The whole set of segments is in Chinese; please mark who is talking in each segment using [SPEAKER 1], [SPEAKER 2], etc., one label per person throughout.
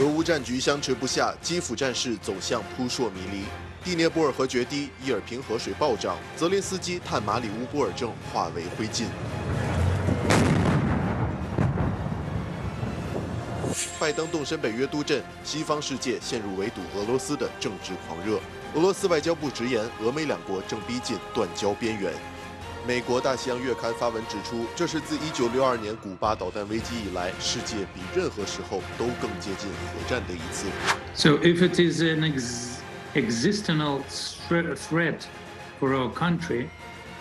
[SPEAKER 1] 俄乌战局相持不下，基辅战事走向扑朔迷离。第聂伯河决堤，伊尔平河水暴涨，泽连斯基、探马里乌波尔正化为灰烬。拜登动身北约都镇，西方世界陷入围堵俄罗斯的政治狂热。俄罗斯外交部直言，俄美两国正逼近断交边缘。美国《大西洋月刊》发文指出，这是自1962年古巴导弹危机以来，世界比任何时候都更接近
[SPEAKER 2] 核战的一
[SPEAKER 1] 次。So if it is
[SPEAKER 2] an ex existential threat for our country,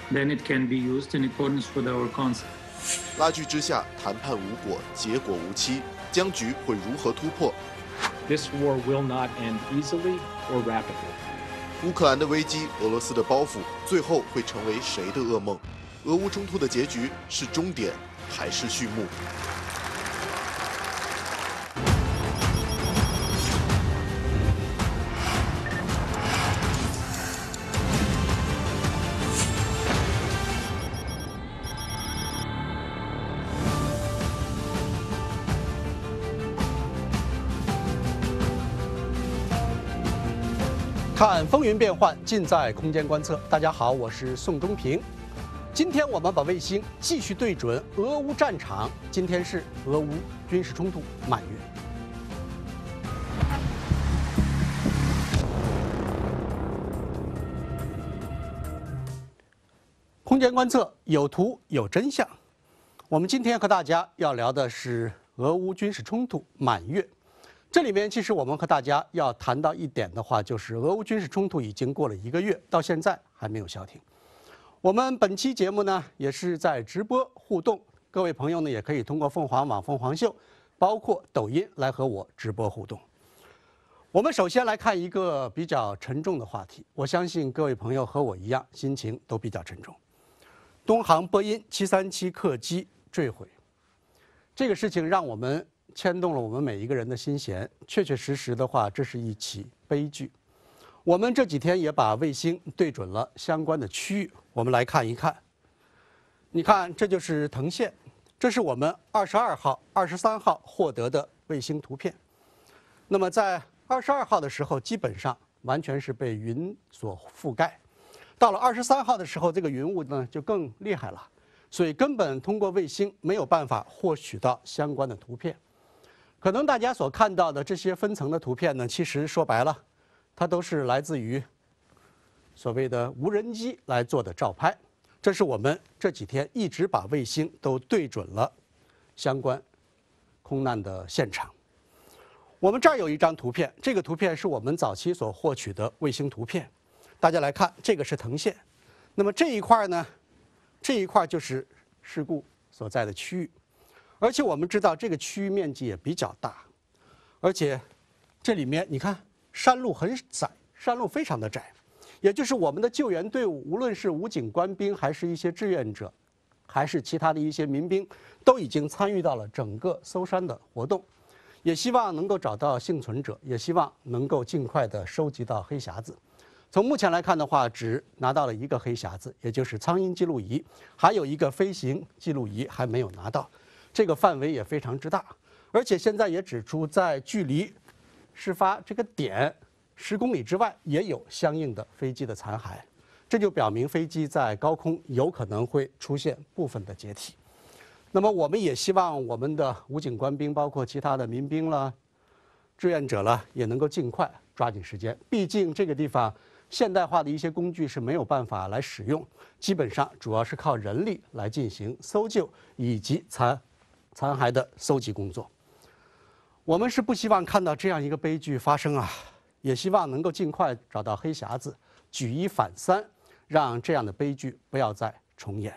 [SPEAKER 2] then it can be used in accordance with our
[SPEAKER 1] concept. 拉锯之下，谈判无果，结果无期，僵局会如何突破？This war will not end easily or rapidly. 乌克兰的危机，俄罗斯的包袱，最后会成为谁的噩梦？俄乌冲突的结局是终点，还是序幕？
[SPEAKER 2] 风云变幻尽在空间观测。大家好，我是宋忠平。今天我们把卫星继续对准俄乌战场。今天是俄乌军事冲突满月。空间观测有图有真相。我们今天和大家要聊的是俄乌军事冲突满月。这里面其实我们和大家要谈到一点的话，就是俄乌军事冲突已经过了一个月，到现在还没有消停。我们本期节目呢也是在直播互动，各位朋友呢也可以通过凤凰网《凤凰秀》，包括抖音来和我直播互动。我们首先来看一个比较沉重的话题，我相信各位朋友和我一样心情都比较沉重。东航波音七三七客机坠毁，这个事情让我们。牵动了我们每一个人的心弦。确确实实的话，这是一起悲剧。我们这几天也把卫星对准了相关的区域，我们来看一看。你看，这就是藤县，这是我们二十二号、二十三号获得的卫星图片。那么在二十二号的时候，基本上完全是被云所覆盖；到了二十三号的时候，这个云雾呢就更厉害了，所以根本通过卫星没有办法获取到相关的图片。可能大家所看到的这些分层的图片呢，其实说白了，它都是来自于所谓的无人机来做的照拍。这是我们这几天一直把卫星都对准了相关空难的现场。我们这儿有一张图片，这个图片是我们早期所获取的卫星图片。大家来看，这个是藤县，那么这一块呢，这一块就是事故所在的区域。而且我们知道这个区域面积也比较大，而且这里面你看山路很窄，山路非常的窄，也就是我们的救援队伍，无论是武警官兵，还是一些志愿者，还是其他的一些民兵，都已经参与到了整个搜山的活动，也希望能够找到幸存者，也希望能够尽快的收集到黑匣子。从目前来看的话，只拿到了一个黑匣子，也就是苍蝇记录仪，还有一个飞行记录仪还没有拿到。这个范围也非常之大，而且现在也指出，在距离事发这个点十公里之外，也有相应的飞机的残骸，这就表明飞机在高空有可能会出现部分的解体。那么，我们也希望我们的武警官兵，包括其他的民兵了、志愿者了，也能够尽快抓紧时间。毕竟这个地方现代化的一些工具是没有办法来使用，基本上主要是靠人力来进行搜救以及残。残骸的搜集工作，我们是不希望看到这样一个悲剧发生啊，也希望能够尽快找到黑匣子，举一反三，让这样的悲剧不要再重演。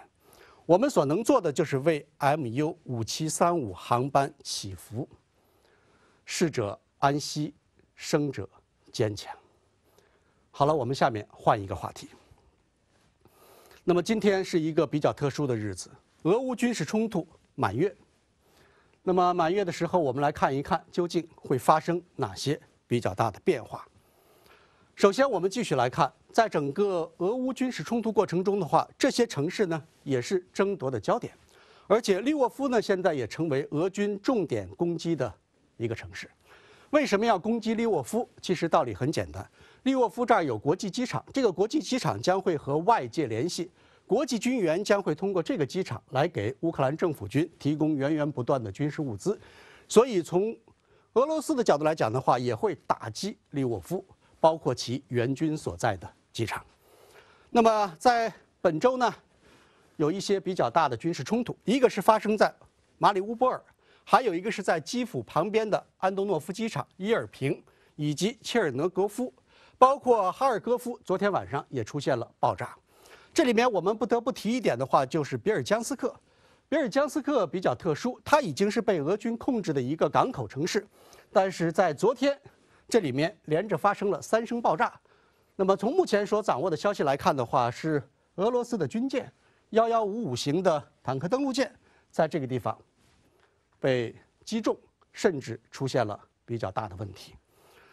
[SPEAKER 2] 我们所能做的就是为 MU 五七三五航班祈福，逝者安息，生者坚强。好了，我们下面换一个话题。那么今天是一个比较特殊的日子，俄乌军事冲突满月。那么满月的时候，我们来看一看究竟会发生哪些比较大的变化。首先，我们继续来看，在整个俄乌军事冲突过程中的话，这些城市呢也是争夺的焦点，而且利沃夫呢现在也成为俄军重点攻击的一个城市。为什么要攻击利沃夫？其实道理很简单，利沃夫这儿有国际机场，这个国际机场将会和外界联系。国际军援将会通过这个机场来给乌克兰政府军提供源源不断的军事物资，所以从俄罗斯的角度来讲的话，也会打击利沃夫，包括其援军所在的机场。那么在本周呢，有一些比较大的军事冲突，一个是发生在马里乌波尔，还有一个是在基辅旁边的安东诺夫机场、伊尔平以及切尔诺格夫，包括哈尔戈夫，昨天晚上也出现了爆炸。这里面我们不得不提一点的话，就是比尔江斯克。比尔江斯克比较特殊，它已经是被俄军控制的一个港口城市。但是在昨天，这里面连着发生了三声爆炸。那么从目前所掌握的消息来看的话，是俄罗斯的军舰，幺幺五五型的坦克登陆舰，在这个地方被击中，甚至出现了比较大的问题。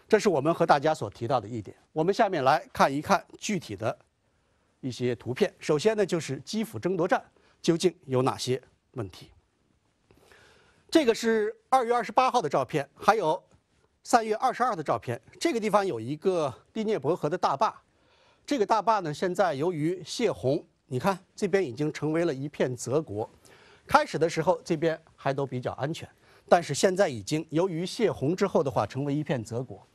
[SPEAKER 2] 这是我们和大家所提到的一点。我们下面来看一看具体的。一些图片，首先呢就是基辅争夺战究竟有哪些问题？这个是二月二十八号的照片，还有三月二十二的照片。这个地方有一个第聂伯河的大坝，这个大坝呢，现在由于泄洪，你看这边已经成为了一片泽国。开始的时候，这边还都比较安全，但是现在已经由于泄洪之后的话，成为一片泽国。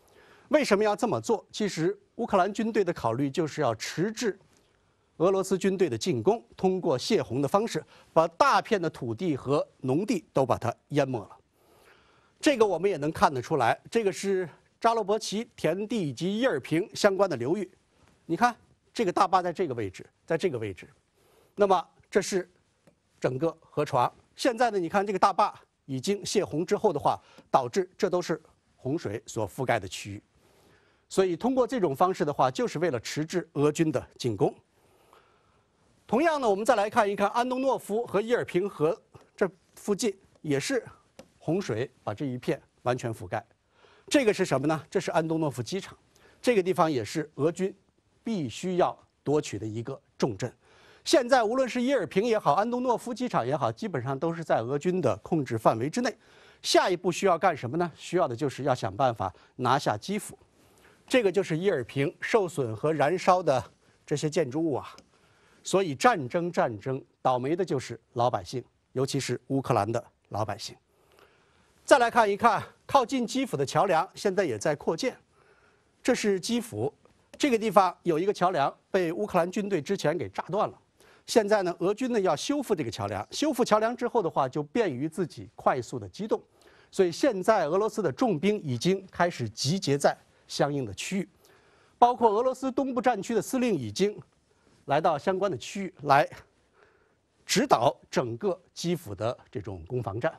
[SPEAKER 2] 为什么要这么做？其实乌克兰军队的考虑就是要迟滞。俄罗斯军队的进攻通过泄洪的方式，把大片的土地和农地都把它淹没了。这个我们也能看得出来，这个是扎洛伯奇田地以及伊尔平相关的流域。你看，这个大坝在这个位置，在这个位置。那么这是整个河床。现在呢，你看这个大坝已经泄洪之后的话，导致这都是洪水所覆盖的区域。所以通过这种方式的话，就是为了迟滞俄军的进攻。同样呢，我们再来看一看安东诺夫和伊尔平河这附近，也是洪水把这一片完全覆盖。这个是什么呢？这是安东诺夫机场，这个地方也是俄军必须要夺取的一个重镇。现在无论是伊尔平也好，安东诺夫机场也好，基本上都是在俄军的控制范围之内。下一步需要干什么呢？需要的就是要想办法拿下基辅。这个就是伊尔平受损和燃烧的这些建筑物啊。所以战争战争，倒霉的就是老百姓，尤其是乌克兰的老百姓。再来看一看，靠近基辅的桥梁现在也在扩建。这是基辅这个地方有一个桥梁被乌克兰军队之前给炸断了，现在呢，俄军呢要修复这个桥梁。修复桥梁之后的话，就便于自己快速的机动。所以现在俄罗斯的重兵已经开始集结在相应的区域，包括俄罗斯东部战区的司令已经。来到相关的区域来指导整个基辅的这种攻防战。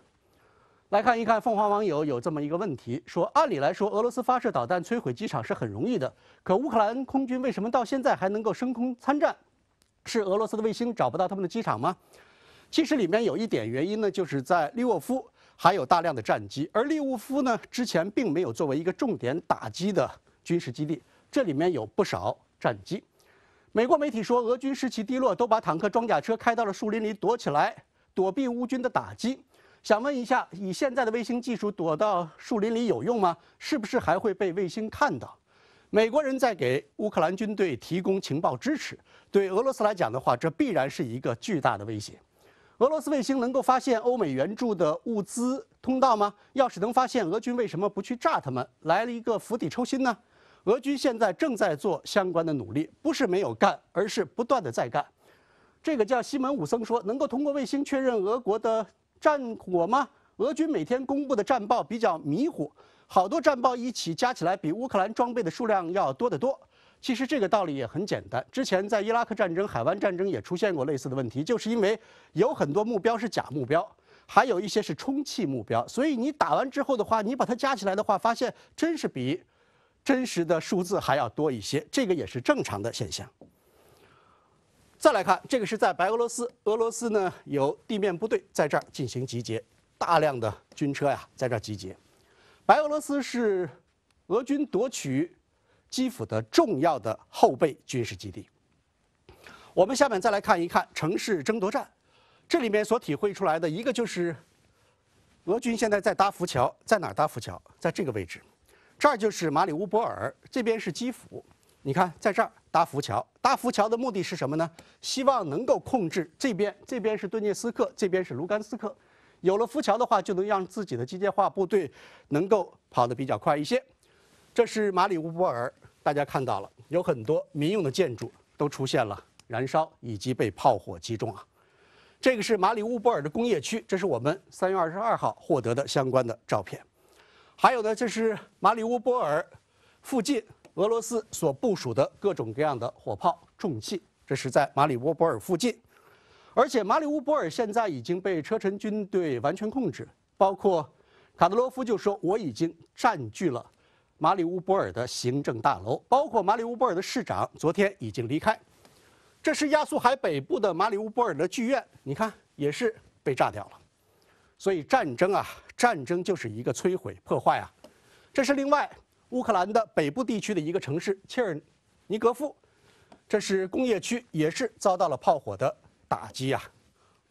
[SPEAKER 2] 来看一看凤凰网友有这么一个问题：说，按理来说，俄罗斯发射导弹摧毁机场是很容易的，可乌克兰空军为什么到现在还能够升空参战？是俄罗斯的卫星找不到他们的机场吗？其实里面有一点原因呢，就是在利沃夫还有大量的战机，而利沃夫呢之前并没有作为一个重点打击的军事基地，这里面有不少战机。美国媒体说，俄军士气低落，都把坦克、装甲车开到了树林里躲起来，躲避乌军的打击。想问一下，以现在的卫星技术，躲到树林里有用吗？是不是还会被卫星看到？美国人在给乌克兰军队提供情报支持，对俄罗斯来讲的话，这必然是一个巨大的威胁。俄罗斯卫星能够发现欧美援助的物资通道吗？要是能发现，俄军为什么不去炸他们？来了一个釜底抽薪呢？俄军现在正在做相关的努力，不是没有干，而是不断的在干。这个叫西门武僧说，能够通过卫星确认俄国的战火吗？俄军每天公布的战报比较迷糊，好多战报一起加起来比乌克兰装备的数量要多得多。其实这个道理也很简单，之前在伊拉克战争、海湾战争也出现过类似的问题，就是因为有很多目标是假目标，还有一些是充气目标，所以你打完之后的话，你把它加起来的话，发现真是比。真实的数字还要多一些，这个也是正常的现象。再来看，这个是在白俄罗斯，俄罗斯呢有地面部队在这儿进行集结，大量的军车呀在这儿集结。白俄罗斯是俄军夺取基辅的重要的后备军事基地。我们下面再来看一看城市争夺战，这里面所体会出来的一个就是，俄军现在在搭浮桥，在哪儿搭浮桥？在这个位置。这儿就是马里乌波尔，这边是基辅。你看，在这儿搭浮桥，搭浮桥的目的是什么呢？希望能够控制这边。这边是顿涅斯克，这边是卢甘斯克。有了浮桥的话，就能让自己的机械化部队能够跑得比较快一些。这是马里乌波尔，大家看到了，有很多民用的建筑都出现了燃烧以及被炮火击中啊。这个是马里乌波尔的工业区，这是我们三月二十二号获得的相关的照片。还有呢，这是马里乌波尔附近俄罗斯所部署的各种各样的火炮重器，这是在马里乌波尔附近。而且马里乌波尔现在已经被车臣军队完全控制，包括卡德罗夫就说我已经占据了马里乌波尔的行政大楼，包括马里乌波尔的市长昨天已经离开。这是亚速海北部的马里乌波尔的剧院，你看也是被炸掉了。所以战争啊，战争就是一个摧毁、破坏啊。这是另外乌克兰的北部地区的一个城市切尔尼戈夫，这是工业区，也是遭到了炮火的打击啊。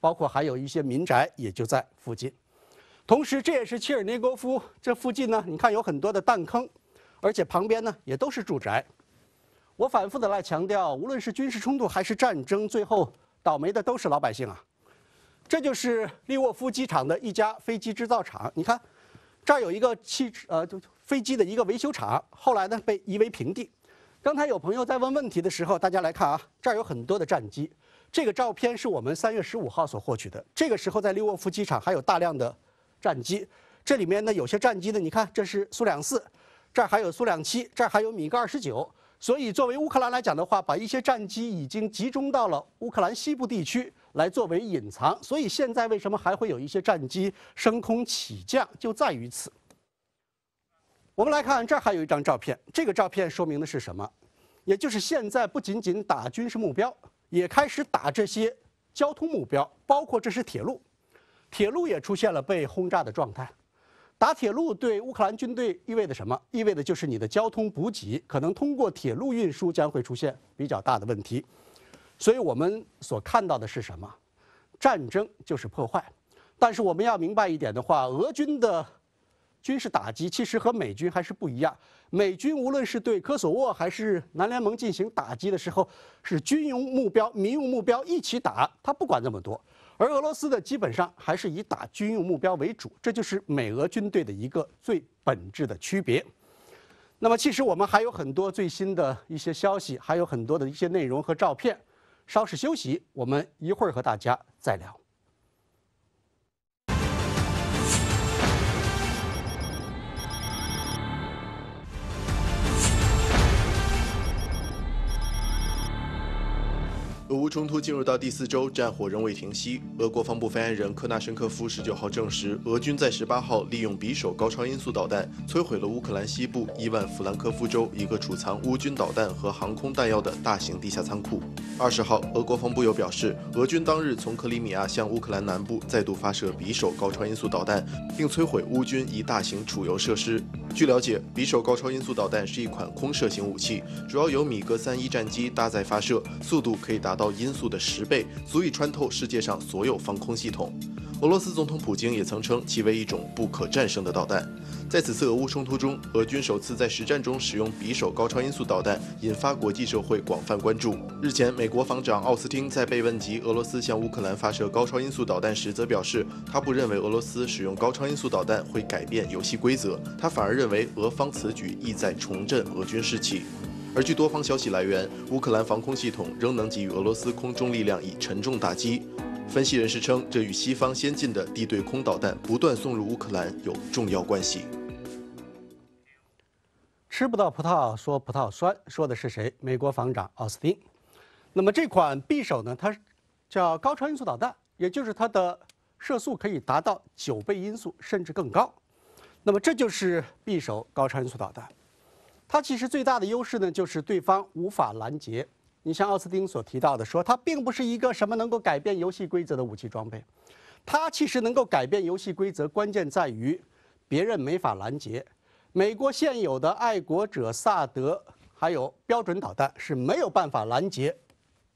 [SPEAKER 2] 包括还有一些民宅也就在附近。同时，这也是切尔尼戈夫这附近呢，你看有很多的弹坑，而且旁边呢也都是住宅。我反复的来强调，无论是军事冲突还是战争，最后倒霉的都是老百姓啊。这就是利沃夫机场的一家飞机制造厂。你看，这儿有一个汽车呃，就飞机的一个维修厂。后来呢，被夷为平地。刚才有朋友在问问题的时候，大家来看啊，这儿有很多的战机。这个照片是我们三月十五号所获取的。这个时候，在利沃夫机场还有大量的战机。这里面呢，有些战机呢，你看，这是苏两四，这儿还有苏两七，这儿还有米格二十九。所以，作为乌克兰来讲的话，把一些战机已经集中到了乌克兰西部地区。来作为隐藏，所以现在为什么还会有一些战机升空起降，就在于此。我们来看，这儿还有一张照片，这个照片说明的是什么？也就是现在不仅仅打军事目标，也开始打这些交通目标，包括这是铁路，铁路也出现了被轰炸的状态。打铁路对乌克兰军队意味着什么？意味着就是你的交通补给可能通过铁路运输将会出现比较大的问题。所以，我们所看到的是什么？战争就是破坏。但是，我们要明白一点的话，俄军的军事打击其实和美军还是不一样。美军无论是对科索沃还是南联盟进行打击的时候，是军用目标、民用目标一起打，他不管那么多。而俄罗斯的基本上还是以打军用目标为主，这就是美俄军队的一个最本质的区别。那么，其实我们还有很多最新的一些消息，还有很多的一些内容和照片。稍事休息，我们一会儿和大家再聊。
[SPEAKER 1] 俄乌冲突进入到第四周，战火仍未停息。俄国防部发言人科纳申科夫十九号证实，俄军在十八号利用匕首高超音速导弹摧毁了乌克兰西部伊万弗兰科夫州一个储藏乌军导弹和航空弹药的大型地下仓库。二十号，俄国防部又表示，俄军当日从克里米亚向乌克兰南部再度发射匕首高超音速导弹，并摧毁乌军一大型储油设施。据了解，匕首高超音速导弹是一款空射型武器，主要由米格三一战机搭载发射，速度可以达到。到音速的十倍，足以穿透世界上所有防空系统。俄罗斯总统普京也曾称其为一种不可战胜的导弹。在此次俄乌冲突中，俄军首次在实战中使用匕首高超音速导弹，引发国际社会广泛关注。日前，美国防长奥斯汀在被问及俄罗斯向乌克兰发射高超音速导弹时，则表示，他不认为俄罗斯使用高超音速导弹会改变游戏规则，他反而认为俄方此举意在重振俄军士气。而据多方消息来源，乌克兰防空系统仍能给予俄罗斯空中力量以沉重打击。分析人士称，这与西方先进的地对空导弹不断送入乌克兰有重要关系。
[SPEAKER 2] 吃不到葡萄说葡萄酸说的是谁？美国防长奥斯汀。那么这款匕首呢？它叫高超音速导弹，也就是它的射速可以达到九倍音速甚至更高。那么这就是匕首高超音速导弹。它其实最大的优势呢，就是对方无法拦截。你像奥斯汀所提到的，说它并不是一个什么能够改变游戏规则的武器装备。它其实能够改变游戏规则，关键在于别人没法拦截。美国现有的爱国者、萨德还有标准导弹是没有办法拦截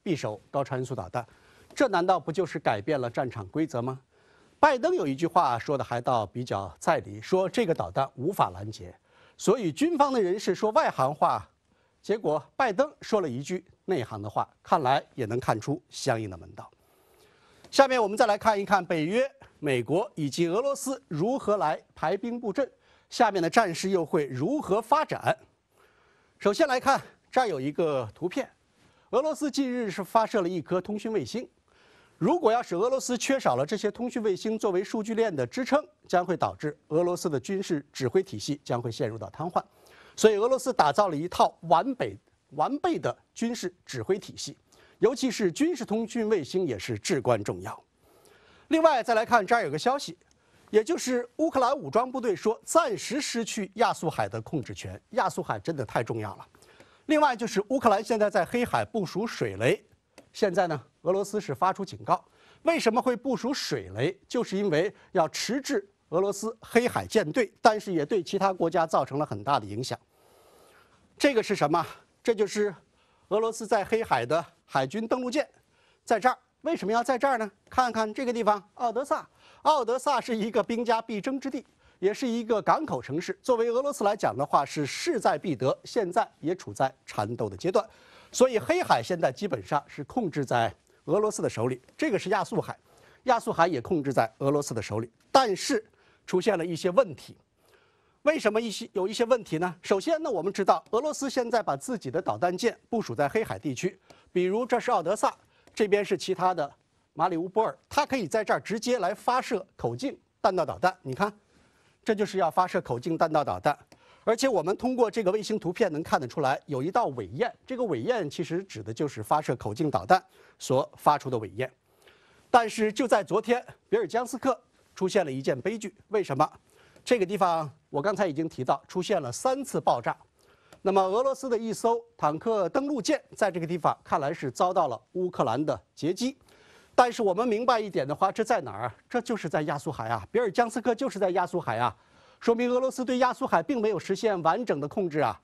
[SPEAKER 2] 匕首高超音速导弹。这难道不就是改变了战场规则吗？拜登有一句话说的还倒比较在理，说这个导弹无法拦截。所以军方的人士说外行话，结果拜登说了一句内行的话，看来也能看出相应的门道。下面我们再来看一看北约、美国以及俄罗斯如何来排兵布阵，下面的战事又会如何发展？首先来看，这儿有一个图片，俄罗斯近日是发射了一颗通讯卫星。如果要是俄罗斯缺少了这些通讯卫星作为数据链的支撑，将会导致俄罗斯的军事指挥体系将会陷入到瘫痪。所以俄罗斯打造了一套完备完备的军事指挥体系，尤其是军事通讯卫星也是至关重要。另外再来看这儿有个消息，也就是乌克兰武装部队说暂时失去亚速海的控制权。亚速海真的太重要了。另外就是乌克兰现在在黑海部署水雷。现在呢，俄罗斯是发出警告，为什么会部署水雷？就是因为要迟滞俄罗斯黑海舰队，但是也对其他国家造成了很大的影响。这个是什么？这就是俄罗斯在黑海的海军登陆舰，在这儿为什么要在这儿呢？看看这个地方，奥德萨。奥德萨是一个兵家必争之地，也是一个港口城市。作为俄罗斯来讲的话，是势在必得，现在也处在缠斗的阶段。所以黑海现在基本上是控制在俄罗斯的手里，这个是亚速海，亚速海也控制在俄罗斯的手里，但是出现了一些问题。为什么一些有一些问题呢？首先呢，我们知道俄罗斯现在把自己的导弹舰部署在黑海地区，比如这是奥德萨，这边是其他的马里乌波尔，它可以在这儿直接来发射口径弹道导弹。你看，这就是要发射口径弹道导弹。而且我们通过这个卫星图片能看得出来，有一道尾焰。这个尾焰其实指的就是发射口径导弹所发出的尾焰。但是就在昨天，比尔江斯克出现了一件悲剧。为什么？这个地方我刚才已经提到，出现了三次爆炸。那么俄罗斯的一艘坦克登陆舰在这个地方看来是遭到了乌克兰的截击。但是我们明白一点的话，这在哪儿？这就是在亚速海啊！比尔江斯克就是在亚速海啊！说明俄罗斯对亚速海并没有实现完整的控制啊，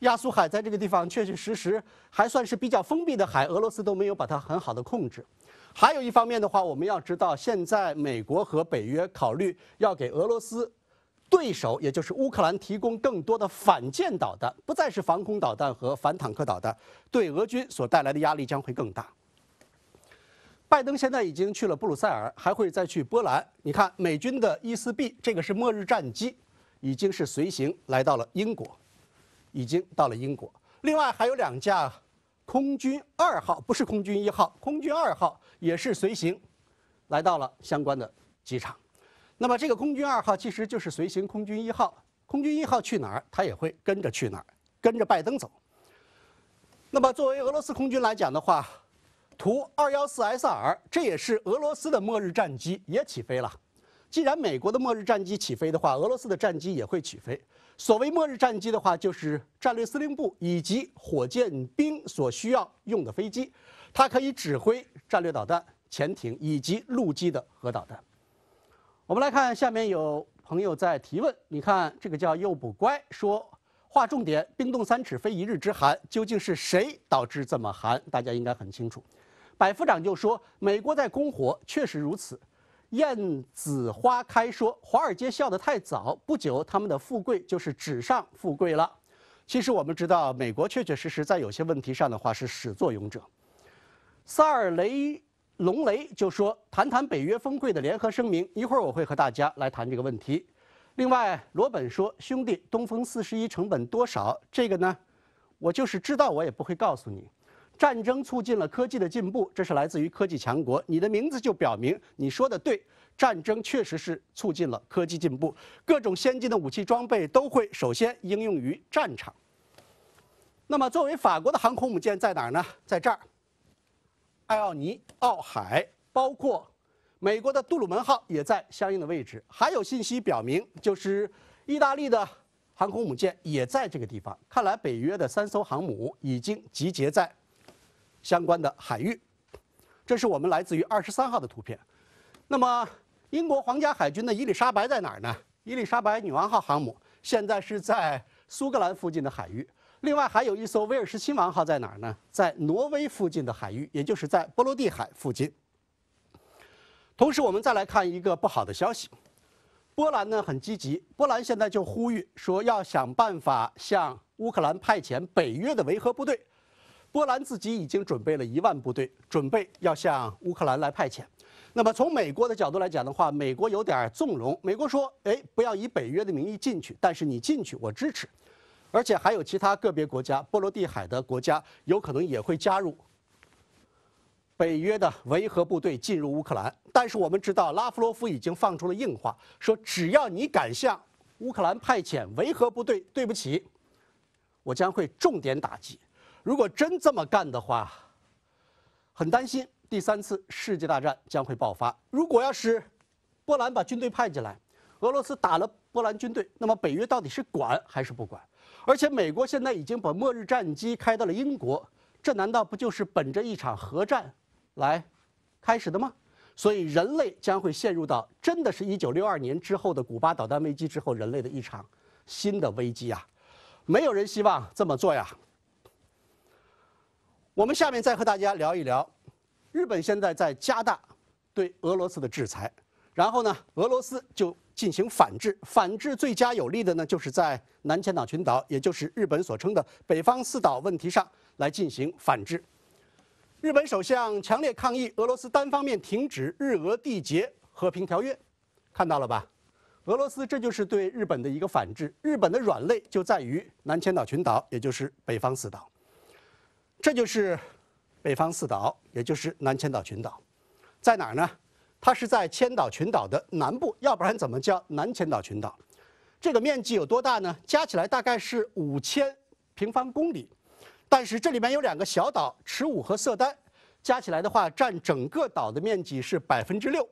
[SPEAKER 2] 亚速海在这个地方确确实实还算是比较封闭的海，俄罗斯都没有把它很好的控制。还有一方面的话，我们要知道，现在美国和北约考虑要给俄罗斯对手，也就是乌克兰提供更多的反舰导弹，不再是防空导弹和反坦克导弹，对俄军所带来的压力将会更大。拜登现在已经去了布鲁塞尔，还会再去波兰。你看，美军的伊四 B，这个是末日战机，已经是随行来到了英国，已经到了英国。另外还有两架空军二号，不是空军一号，空军二号也是随行来到了相关的机场。那么这个空军二号其实就是随行空军一号，空军一号去哪儿，它也会跟着去哪儿，跟着拜登走。那么作为俄罗斯空军来讲的话。图二幺四 SR，这也是俄罗斯的末日战机也起飞了。既然美国的末日战机起飞的话，俄罗斯的战机也会起飞。所谓末日战机的话，就是战略司令部以及火箭兵所需要用的飞机，它可以指挥战略导弹、潜艇以及陆基的核导弹。我们来看下面有朋友在提问，你看这个叫又不乖，说划重点，冰冻三尺非一日之寒，究竟是谁导致这么寒？大家应该很清楚。百夫长就说：“美国在拱火，确实如此。”燕子花开说：“华尔街笑得太早，不久他们的富贵就是纸上富贵了。”其实我们知道，美国确确实实在有些问题上的话是始作俑者。萨尔雷隆雷就说：“谈谈北约峰会的联合声明，一会儿我会和大家来谈这个问题。”另外，罗本说：“兄弟，东风四十一成本多少？这个呢，我就是知道，我也不会告诉你。”战争促进了科技的进步，这是来自于科技强国。你的名字就表明你说的对，战争确实是促进了科技进步。各种先进的武器装备都会首先应用于战场。那么，作为法国的航空母舰在哪儿呢？在这儿，艾奥尼奥海，包括美国的杜鲁门号也在相应的位置。还有信息表明，就是意大利的航空母舰也在这个地方。看来北约的三艘航母已经集结在。相关的海域，这是我们来自于二十三号的图片。那么，英国皇家海军的伊丽莎白在哪儿呢？伊丽莎白女王号航母现在是在苏格兰附近的海域。另外，还有一艘威尔士亲王号在哪儿呢？在挪威附近的海域，也就是在波罗的海附近。同时，我们再来看一个不好的消息：波兰呢很积极，波兰现在就呼吁说，要想办法向乌克兰派遣北约的维和部队。波兰自己已经准备了一万部队，准备要向乌克兰来派遣。那么从美国的角度来讲的话，美国有点纵容。美国说：“哎，不要以北约的名义进去，但是你进去我支持。”而且还有其他个别国家，波罗的海的国家有可能也会加入北约的维和部队进入乌克兰。但是我们知道，拉夫罗夫已经放出了硬话，说只要你敢向乌克兰派遣维和部队，对不起，我将会重点打击。如果真这么干的话，很担心第三次世界大战将会爆发。如果要是波兰把军队派进来，俄罗斯打了波兰军队，那么北约到底是管还是不管？而且美国现在已经把末日战机开到了英国，这难道不就是本着一场核战来开始的吗？所以人类将会陷入到真的是一九六二年之后的古巴导弹危机之后人类的一场新的危机啊！没有人希望这么做呀。我们下面再和大家聊一聊，日本现在在加大对俄罗斯的制裁，然后呢，俄罗斯就进行反制，反制最佳有力的呢，就是在南千岛群岛，也就是日本所称的北方四岛问题上来进行反制。日本首相强烈抗议俄罗斯单方面停止日俄缔结和平条约，看到了吧？俄罗斯这就是对日本的一个反制。日本的软肋就在于南千岛群岛，也就是北方四岛。这就是北方四岛，也就是南千岛群岛，在哪儿呢？它是在千岛群岛的南部，要不然怎么叫南千岛群岛？这个面积有多大呢？加起来大概是五千平方公里。但是这里面有两个小岛，池武和色丹，加起来的话，占整个岛的面积是百分之六。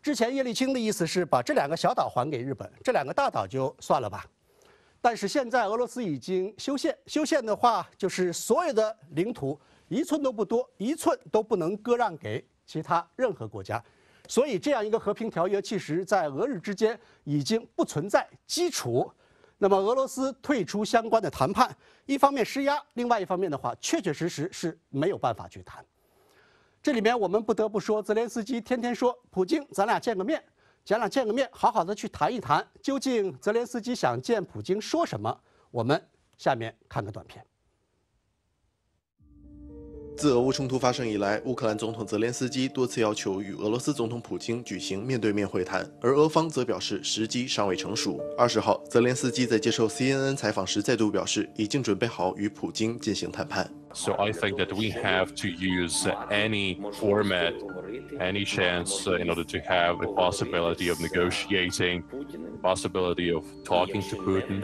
[SPEAKER 2] 之前叶利钦的意思是把这两个小岛还给日本，这两个大岛就算了吧。但是现在俄罗斯已经修宪，修宪的话就是所有的领土一寸都不多，一寸都不能割让给其他任何国家，所以这样一个和平条约其实在俄日之间已经不存在基础。那么俄罗斯退出相关的谈判，一方面施压，另外一方面的话，确确实实是没有办法去谈。这里面我们不得不说，泽连斯基天天说普京，咱俩见个面。咱俩见个面，好好的去谈一谈，究竟泽连斯基想见普京说什么？我们下面看个短片。
[SPEAKER 1] 自俄乌冲突发生以来，乌克兰总统泽连斯基多次要求与俄罗斯总统普京举行面对面会谈，而俄方则表示时机尚未成熟。二十号，泽连斯基在接受 CNN 采访时再度表示，已经准备好与普京进行谈判。So I think that we have to use any format, any chance in order to have a possibility of negotiating, possibility of talking to Putin.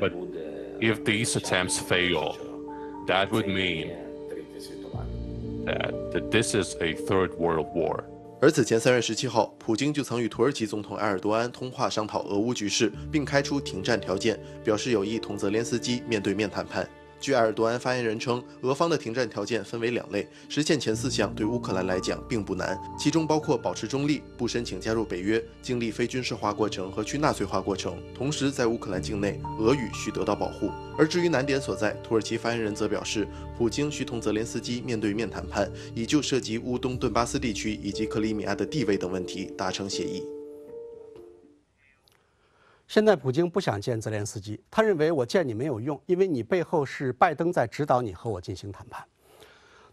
[SPEAKER 1] But if these attempts fail, that would mean that that this is a third world war 而此前三月十七号普京就曾与土耳其总统埃尔多安通话商讨俄乌局势并开出停战条件表示有意同泽连斯基面对面谈判据埃尔多安发言人称，俄方的停战条件分为两类，实现前四项对乌克兰来讲并不难，其中包括保持中立、不申请加入北约、经历非军事化过程和去纳粹化过程。同时，在乌克兰境内，俄语需得到保护。而至于难点所在，土耳其发言人则表示，普京需同泽连斯基面对面谈判，以就涉及乌东顿巴斯地区以及克里米亚的地位等问题达成协议。
[SPEAKER 2] 现在普京不想见泽连斯基，他认为我见你没有用，因为你背后是拜登在指导你和我进行谈判。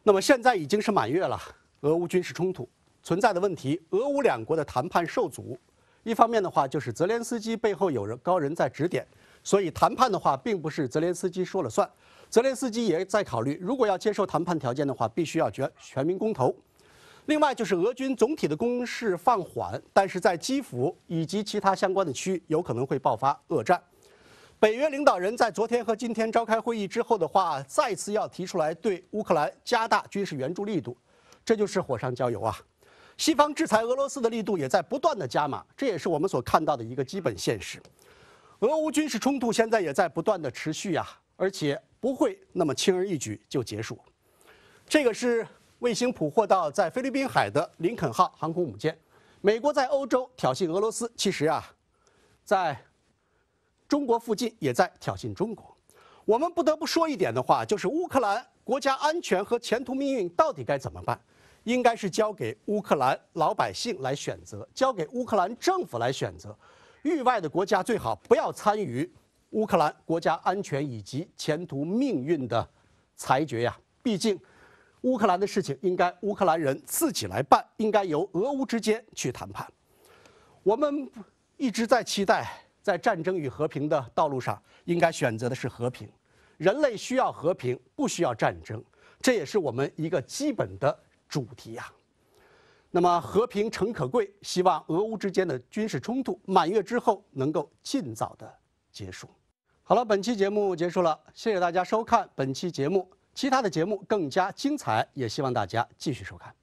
[SPEAKER 2] 那么现在已经是满月了，俄乌军事冲突存在的问题，俄乌两国的谈判受阻。一方面的话，就是泽连斯基背后有人高人在指点，所以谈判的话并不是泽连斯基说了算。泽连斯基也在考虑，如果要接受谈判条件的话，必须要全全民公投。另外就是俄军总体的攻势放缓，但是在基辅以及其他相关的区有可能会爆发恶战。北约领导人在昨天和今天召开会议之后的话，再次要提出来对乌克兰加大军事援助力度，这就是火上浇油啊！西方制裁俄罗斯的力度也在不断的加码，这也是我们所看到的一个基本现实。俄乌军事冲突现在也在不断的持续啊，而且不会那么轻而易举就结束，这个是。卫星捕获到在菲律宾海的林肯号航空母舰。美国在欧洲挑衅俄罗斯，其实啊，在中国附近也在挑衅中国。我们不得不说一点的话，就是乌克兰国家安全和前途命运到底该怎么办？应该是交给乌克兰老百姓来选择，交给乌克兰政府来选择。域外的国家最好不要参与乌克兰国家安全以及前途命运的裁决呀，毕竟。乌克兰的事情应该乌克兰人自己来办，应该由俄乌之间去谈判。我们一直在期待，在战争与和平的道路上，应该选择的是和平。人类需要和平，不需要战争，这也是我们一个基本的主题呀。那么，和平诚可贵，希望俄乌之间的军事冲突满月之后能够尽早的结束。好了，本期节目结束了，谢谢大家收看本期节目。其他的节目更加精彩，也希望大家继续收看。